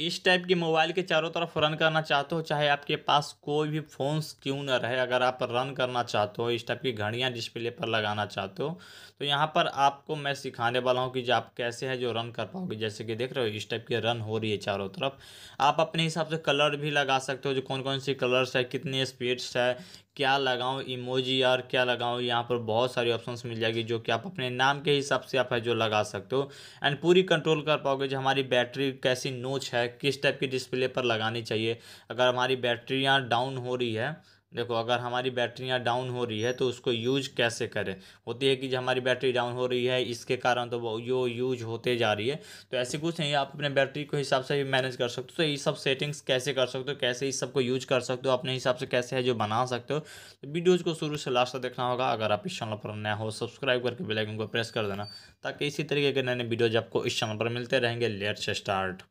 इस टाइप के मोबाइल के चारों तरफ रन करना चाहते हो चाहे आपके पास कोई भी फ़ोन्स क्यों ना रहे अगर आप रन करना चाहते हो इस टाइप की घड़ियाँ डिस्प्ले पर लगाना चाहते हो तो यहाँ पर आपको मैं सिखाने वाला हूँ कि जो आप कैसे है जो रन कर पाओगे जैसे कि देख रहे हो इस टाइप की रन हो रही है चारों तरफ आप अपने हिसाब से कलर भी लगा सकते हो जो कौन कौन सी कलर्स है कितने स्पीड्स है क्या लगाऊँ इमोजी यार क्या लगाऊँ यहाँ पर बहुत सारी ऑप्शंस मिल जाएगी जो कि आप अपने नाम के हिसाब से आप है जो लगा सकते हो एंड पूरी कंट्रोल कर पाओगे जो हमारी बैटरी कैसी नोच है है किस टाइप की डिस्प्ले पर लगानी चाहिए अगर हमारी बैटरियाँ डाउन हो रही है देखो अगर हमारी बैटरियाँ डाउन हो रही है तो उसको यूज कैसे करें होती है कि जो हमारी बैटरी डाउन हो रही है इसके कारण तो वो यो यूज होते जा रही है तो ऐसी कुछ नहीं आप अपने बैटरी को हिसाब से भी मैनेज कर सकते हो तो ये सब सेटिंग्स कैसे कर सकते हो कैसे इस सबको यूज कर सकते हो अपने हिसाब से कैसे है जो बना सकते हो तो वीडियोज़ को शुरू से लास्ट तक देखना होगा अगर आप इस चैनल पर नया हो सब्सक्राइब करके बेलाइकन को प्रेस कर देना ताकि इसी तरीके के नए नए वीडियोज आपको इस चैनल पर मिलते रहेंगे लेट स्टार्ट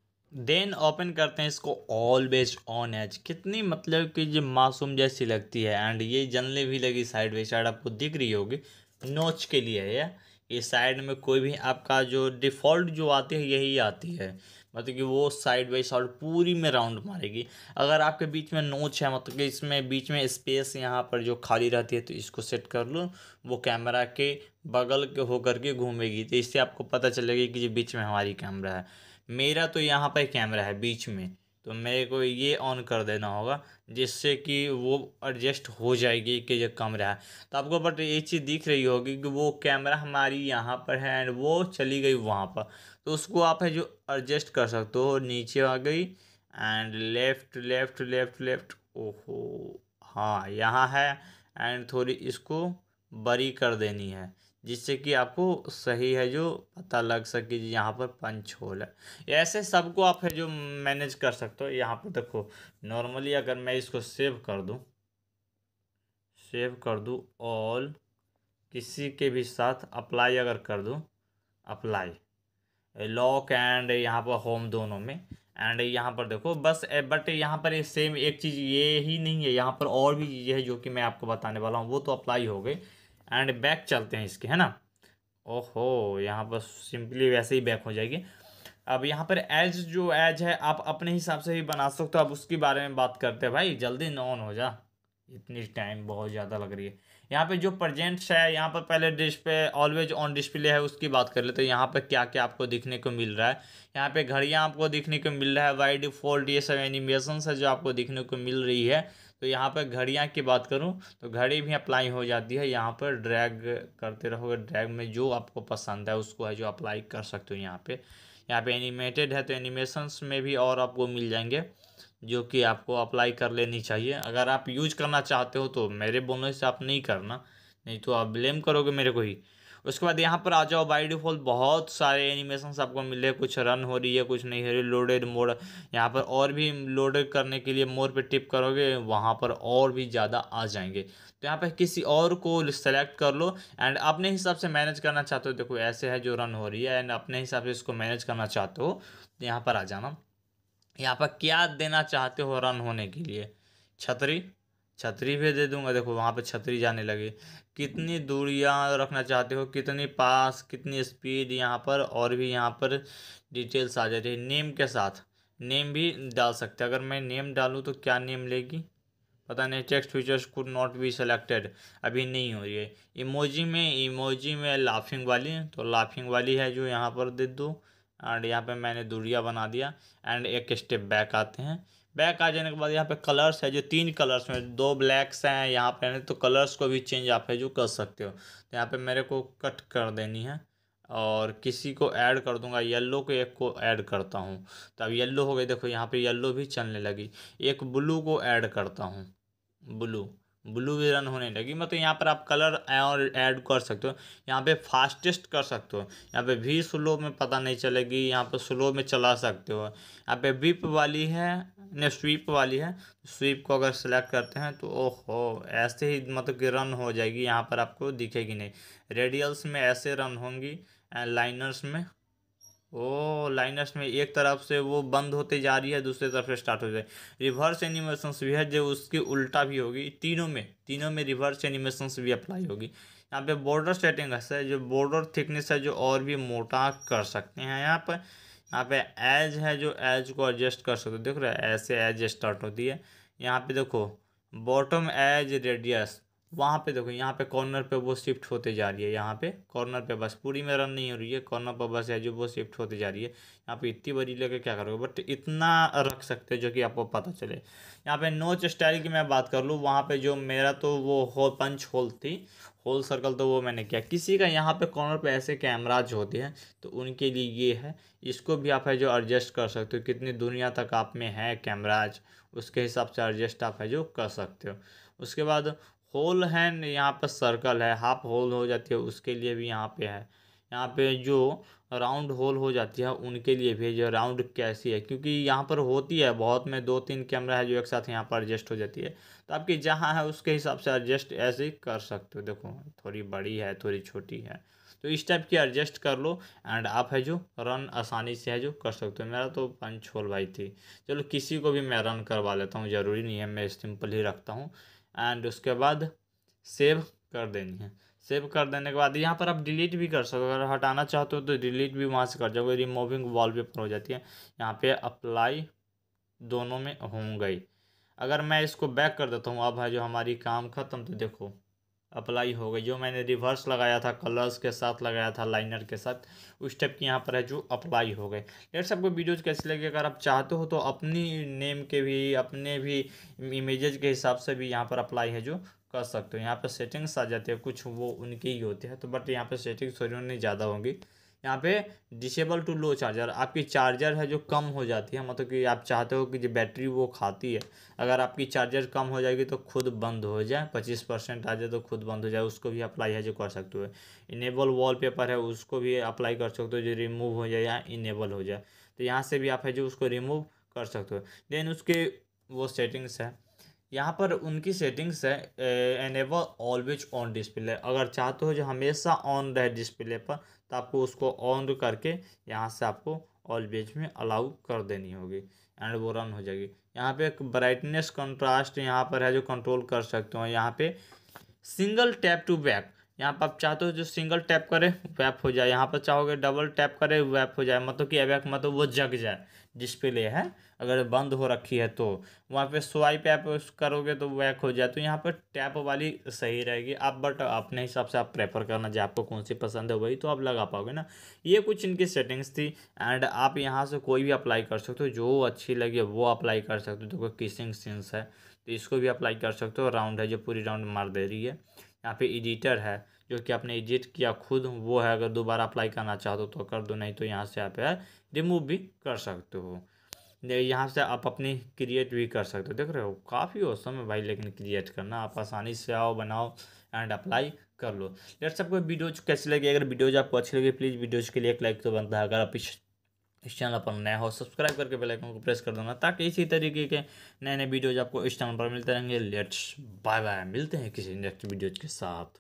देन ओपन करते हैं इसको ऑल बेस्ड ऑन एज कितनी मतलब कि ये मासूम जैसी लगती है एंड ये जनले भी लगी साइड बाई साइड आपको दिख रही होगी नोच के लिए है ये साइड में कोई भी आपका जो डिफ़ॉल्ट जो आती है यही आती है मतलब कि वो साइड बाई साइड पूरी में राउंड मारेगी अगर आपके बीच में नोच है मतलब कि इसमें बीच में स्पेस यहाँ पर जो खाली रहती है तो इसको सेट कर लो वो कैमरा के बगल के होकर के घूमेगी तो इससे आपको पता चलेगा कि जो बीच में हमारी कैमरा है मेरा तो यहाँ पर कैमरा है बीच में तो मेरे को ये ऑन कर देना होगा जिससे कि वो एडजस्ट हो जाएगी कि जो कैमरा है तो आपको बट ये चीज़ दिख रही होगी कि वो कैमरा हमारी यहाँ पर है एंड वो चली गई वहाँ पर तो उसको आप है जो एडजस्ट कर सकते हो नीचे आ गई and left left left left ओहो हाँ यहाँ है एंड थोड़ी इसको बड़ी कर देनी है जिससे कि आपको सही है जो पता लग सके यहाँ पर पंच होल है ऐसे सबको आप है जो मैनेज कर सकते हो यहाँ पर देखो नॉर्मली अगर मैं इसको सेव कर दूँ सेव कर दूँ ऑल किसी के भी साथ अप्लाई अगर कर दूँ अप्लाई लॉक एंड यहाँ पर होम दोनों में एंड यहाँ पर देखो बस बट यहाँ पर सेम एक चीज़ ये ही नहीं है यहाँ पर और भी चीज़ें हैं जो कि मैं आपको बताने वाला हूँ वो तो अप्लाई हो गई एंड बैक चलते हैं इसके है ना ओहो यहाँ पर सिंपली वैसे ही बैक हो जाएगी अब यहाँ पर एज जो एज है आप अपने हिसाब से ही बना सकते हो आप उसके बारे में बात करते हैं भाई जल्दी ऑन हो जा इतनी टाइम बहुत ज़्यादा लग रही है यहाँ पे जो प्रजेंट्स है यहाँ पर पहले डिस्प्ले ऑलवेज ऑन डिस्प्ले है उसकी बात कर ले तो यहाँ पर क्या क्या आपको दिखने को मिल रहा है यहाँ पे घड़ियाँ आपको दिखने को मिल रहा है वाई डी ये सब एनिमेशन है जो आपको दिखने को मिल रही है तो यहाँ पर घड़ियाँ की बात करूँ तो घड़ी भी अप्लाई हो जाती है यहाँ पर ड्रैग करते रहोगे ड्रैग में जो आपको पसंद है उसको है जो अप्लाई कर सकते हो यहाँ पे यहाँ पे एनिमेटेड है तो एनिमेशंस में भी और आपको मिल जाएंगे जो कि आपको अप्लाई कर लेनी चाहिए अगर आप यूज करना चाहते हो तो मेरे बोलने से आप नहीं करना नहीं तो आप ब्लेम करोगे मेरे को ही उसके बाद यहाँ पर आ जाओ बाई डिफॉल्ट बहुत सारे एनिमेशन आपको मिले कुछ रन हो रही है कुछ नहीं हो रही लोडेड मोड यहाँ पर और भी लोडेड करने के लिए मोड़ पर टिप करोगे वहाँ पर और भी ज़्यादा आ जाएंगे तो यहाँ पर किसी और को सेलेक्ट कर लो एंड अपने हिसाब से मैनेज करना चाहते हो देखो ऐसे है जो रन हो रही है एंड अपने हिसाब से इसको मैनेज करना चाहते हो तो यहाँ पर आ जाना यहाँ पर क्या देना चाहते हो रन होने के लिए छतरी छतरी भी दे दूंगा देखो वहाँ पे छतरी जाने लगी कितनी दूरियां रखना चाहते हो कितनी पास कितनी स्पीड यहाँ पर और भी यहाँ पर डिटेल्स आ जाती है नेम के साथ नेम भी डाल सकते हैं अगर मैं नेम डालूँ तो क्या नेम लेगी पता नहीं text features could not be selected अभी नहीं हो रही है इमोजी में इमोजी में लाफिंग वाली तो लाफिंग वाली है जो यहाँ पर दे दो एंड यहाँ पे मैंने दूरिया बना दिया एंड एक स्टेप बैक आते हैं बैक आ जाने के बाद यहाँ पे कलर्स है जो तीन कलर्स में दो ब्लैक्स हैं यहाँ पे तो कलर्स को भी चेंज आप है जो कर सकते हो तो यहाँ पे मेरे को कट कर देनी है और किसी को ऐड कर दूंगा येलो को एक को ऐड करता हूँ तो अब येल्लो हो गई देखो यहाँ पे येल्लो भी चलने लगी एक ब्लू को ऐड करता हूँ ब्लू ब्लू भी रन होने लगी मतलब यहाँ पर आप कलर और ऐड कर सकते हो यहाँ पे फास्टेस्ट कर सकते हो यहाँ पे भी स्लो में पता नहीं चलेगी यहाँ पे स्लो में चला सकते हो यहाँ पे बिप वाली है यानी स्वीप वाली है तो स्वीप को अगर सेलेक्ट करते हैं तो ओह ऐसे ही मतलब कि रन हो जाएगी यहाँ पर आपको दिखेगी नहीं रेडियल्स में ऐसे रन होंगी एंड लाइनर्स में ओ लाइनर्स में एक तरफ से वो बंद होते जा रही है दूसरी तरफ से स्टार्ट हो जाए रिवर्स एनिमेशंस भी है जो उसकी उल्टा भी होगी तीनों में तीनों में रिवर्स एनिमेशंस भी अप्लाई होगी यहाँ पे बॉर्डर सेटिंग है जो बॉर्डर थिकनेस है जो और भी मोटा कर सकते हैं यहाँ पर यहाँ पे एज है जो एज को एडजस्ट कर सकते हो देख रहे हो ऐसे एज स्टार्ट होती है यहाँ पे देखो बॉटम एज रेडियस वहाँ पे देखो यहाँ पे कॉर्नर पे वो शिफ्ट होते जा रही है यहाँ पे कॉर्नर पे बस पूरी में रन नहीं हो रही है कॉर्नर पर बस है जो वो शिफ्ट होते जा रही है यहाँ पे इतनी बड़ी लेकर क्या करोगे बट इतना रख सकते हो जो कि आपको पता चले यहाँ पे नोच स्टाइल की मैं बात कर लूँ वहाँ पे जो मेरा तो वो होल पंच होल थी होल सर्कल तो वो मैंने किया किसी का यहाँ पे कॉर्नर पे ऐसे कैमराज होते हैं तो उनके लिए ये है इसको भी आप है जो एडजस्ट कर सकते हो कितनी दुनिया तक आप में है कैमराज उसके हिसाब से एडजस्ट आप है जो कर सकते हो उसके बाद होल हैंड यहाँ पर सर्कल है हाफ होल हो जाती है उसके लिए भी यहाँ पे है यहाँ पे जो राउंड होल हो जाती है उनके लिए भी जो राउंड कैसी है क्योंकि यहाँ पर होती है बहुत में दो तीन कैमरा है जो एक साथ यहाँ पर एडजस्ट हो जाती है तो आपकी जहाँ है उसके हिसाब से एडजस्ट ऐसे कर सकते हो देखो थोड़ी बड़ी है थोड़ी छोटी है तो इस टाइप की एडजस्ट कर लो एंड आप है जो रन आसानी से है जो कर सकते हो मेरा तो पंच होल भाई थी चलो किसी को भी मैं रन करवा लेता हूँ ज़रूरी नहीं है मैं सिंपल ही रखता हूँ एंड उसके बाद सेव कर देनी है सेव कर देने के बाद यहाँ पर आप डिलीट भी कर सकते हो अगर हटाना चाहते हो तो डिलीट भी वहाँ से कर जाओगे रिमूविंग वॉलपेपर हो जाती है यहाँ पे अप्लाई दोनों में होंगे अगर मैं इसको बैक कर देता हूँ अब है जो हमारी काम ख़त्म तो देखो अप्लाई हो गई जो मैंने रिवर्स लगाया था कलर्स के साथ लगाया था लाइनर के साथ उस टाइप की यहाँ पर है जो अप्लाई हो गए लेट्स सबको वीडियोज कैसे लगे अगर आप चाहते हो तो अपनी नेम के भी अपने भी इमेजेज के हिसाब से भी यहाँ पर अप्लाई है जो कर सकते हो यहाँ पर सेटिंग्स आ जाती है कुछ वो उनकी ही होती है तो बट यहाँ पर सेटिंग्स थोड़ी उन्हें ज़्यादा होंगी यहाँ पे डिसेबल टू लो चार्जर आपकी चार्जर है जो कम हो जाती है मतलब कि आप चाहते हो कि जो बैटरी वो खाती है अगर आपकी चार्जर कम हो जाएगी तो खुद बंद हो जाए पच्चीस परसेंट आ जाए तो खुद बंद हो जाए उसको भी अप्लाई है जो कर सकते हो इनेबल वॉलपेपर है उसको भी अप्लाई कर सकते हो जो रिमूव हो जाए या इनेबल हो जाए तो यहाँ से भी आप है जो उसको रिमूव कर सकते हो देन उसके वो सेटिंग्स है यहाँ पर उनकी सेटिंग्स है एनेबल ऑलवेज ऑन डिस्प्ले अगर चाहते हो जो हमेशा ऑन रहे डिस्प्ले पर तो आपको उसको ऑन करके यहाँ से आपको ऑलवेज में अलाउ कर देनी होगी एंड वो रन हो जाएगी यहाँ पे एक ब्राइटनेस कंट्रास्ट यहाँ पर है जो कंट्रोल कर सकते हो यहाँ पे सिंगल टैप टू बैक यहाँ पर आप चाहते हो जो सिंगल टैप करे वैप हो जाए यहाँ पर चाहोगे डबल टैप करे वैप हो जाए मतलब कि अवैक मतलब वो जग जाए डिस्प्ले है अगर बंद हो रखी है तो वहाँ पे स्वाइप ऐप करोगे तो वैक हो जाए तो यहाँ पर टैप वाली सही रहेगी आप बट अपने हिसाब से आप प्रेफर करना जो आपको कौन सी पसंद है वही तो आप लगा पाओगे ना ये कुछ इनकी सेटिंग्स थी एंड आप यहाँ से कोई भी अप्लाई कर सकते हो जो अच्छी लगी वो अप्लाई कर सकते हो देखो किसिंग सीन्स है तो इसको भी अप्लाई कर सकते हो राउंड है जो पूरी राउंड मार दे रही है यहाँ पे एडिटर है जो कि आपने एडिट किया खुद वो है अगर दोबारा अप्लाई करना चाहते हो तो कर दो नहीं तो यहाँ से आप रिमूव भी कर सकते हो यहाँ से आप अपनी क्रिएट भी कर सकते हो देख रहे हो काफ़ी औसम है भाई लेकिन क्रिएट करना आप आसानी से आओ बनाओ एंड अप्लाई कर लो लेट्स आपको वीडियोज कैसी लगी अगर वीडियोज आपको अच्छी लगी प्लीज़ वीडियोज के लिए एक लाइक तो बनता है अगर आप इस इस चैनल पर नया हो सब्सक्राइब करके बेल आइकन को प्रेस कर देना ताकि इसी तरीके के नए नए वीडियोज आपको इस चैनल पर मिलते रहेंगे लेट्स बाय बाय मिलते हैं किसी नेक्स्ट वीडियोज के साथ